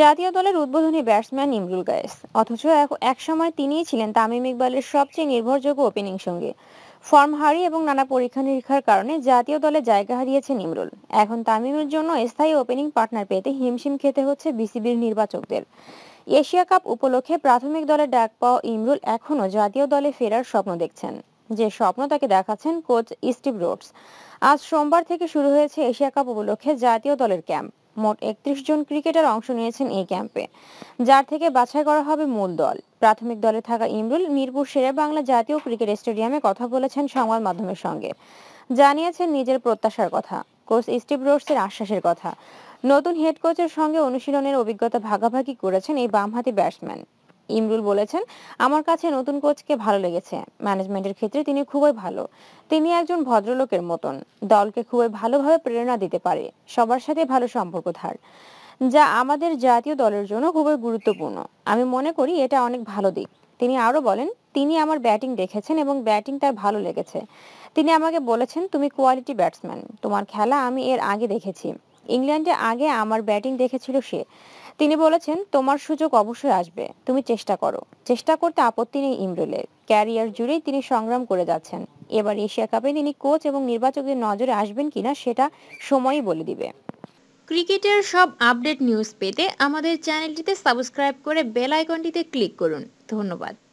জাতীয় দলের উদ্বোধনী ব্যাটসম্যান ইমরুল গায়েস অথচ একসময় তিনিই ছিলেন তামিম ইকবালের সবচেয়ে নির্ভরযোগ্য ওপেনিং সঙ্গে ফর্ম হারি এবং নানা পরীক্ষা নিরীক্ষার কারণে জাতীয় দলে জায়গা হারিয়েছেন ইমরুল এখন তামিমের জন্য স্থায়ী ওপেনিং পার্টনার পেতে হিমশিম খেতে হচ্ছে বিসিবির নির্বাচকদের এশিয়া কাপ উপলক্ষে প্রাথমিক দলে ডাক পাওয়া ইমরুল এখনও জাতীয় দলে ফেরার স্বপ্ন দেখছেন যে স্বপ্ন তাকে দেখাচ্ছেন কোচ স্টিভ রোডস আজ সোমবার থেকে শুরু হয়েছে এশিয়া কাপ উপলক্ষে জাতীয় দলের ক্যাম্প মোট একত্রিশ জন ক্রিকেটার অংশ নিয়েছেন এই ক্যাম্পে যার থেকে বাছাই করা হবে মূল দল প্রাথমিক দলে থাকা ইমরুল মিরপুর শেরে বাংলা জাতীয় ক্রিকেট স্টেডিয়ামে কথা বলেছেন সংবাদ মাধ্যমের সঙ্গে জানিয়েছেন নিজের প্রত্যাশার কথা কোচ স্টিভ রোডসের আশ্বাসের কথা নতুন হেড কোচের সঙ্গে অনুশীলনের অভিজ্ঞতা ভাগাভাগি করেছেন এই বামহাতি ব্যাটসম্যান ইমরুল বলেছেন আমার কাছে নতুন কোচকে ভালো লেগেছে ম্যানেজমেন্টের ক্ষেত্রে তিনি খুবই ভালো তিনি একজন ভদ্রলোকের মতন দলকে খুবই ভালোভাবে প্রেরণা দিতে পারে সবার সাথে ভালো সম্পর্ক ধার যা আমাদের জাতীয় দলের জন্য খুবই গুরুত্বপূর্ণ আমি মনে করি এটা অনেক ভালো দিক তিনি আরও বলেন তিনি আমার ব্যাটিং দেখেছেন এবং ব্যাটিং তার ভালো লেগেছে তিনি আমাকে বলেছেন তুমি কোয়ালিটি ব্যাটসম্যান তোমার খেলা আমি এর আগে দেখেছি ইংল্যান্ডে আগে আমার ব্যাটিং দেখেছিল সে তিনি বলেছেন তোমার সুযোগ অবশ্যই আসবে তুমি চেষ্টা করো চেষ্টা করতে আপত্তি নেই ইমরুলের ক্যারিয়ার জুড়েই তিনি সংগ্রাম করে যাচ্ছেন এবার এশিয়া কাপে তিনি কোচ এবং নির্বাচকদের নজরে আসবেন কিনা সেটা সময়ই বলে দিবে ক্রিকেটের সব আপডেট নিউজ পেতে আমাদের চ্যানেলটিতে সাবস্ক্রাইব করে বেল আইকনটিতে ক্লিক করুন ধন্যবাদ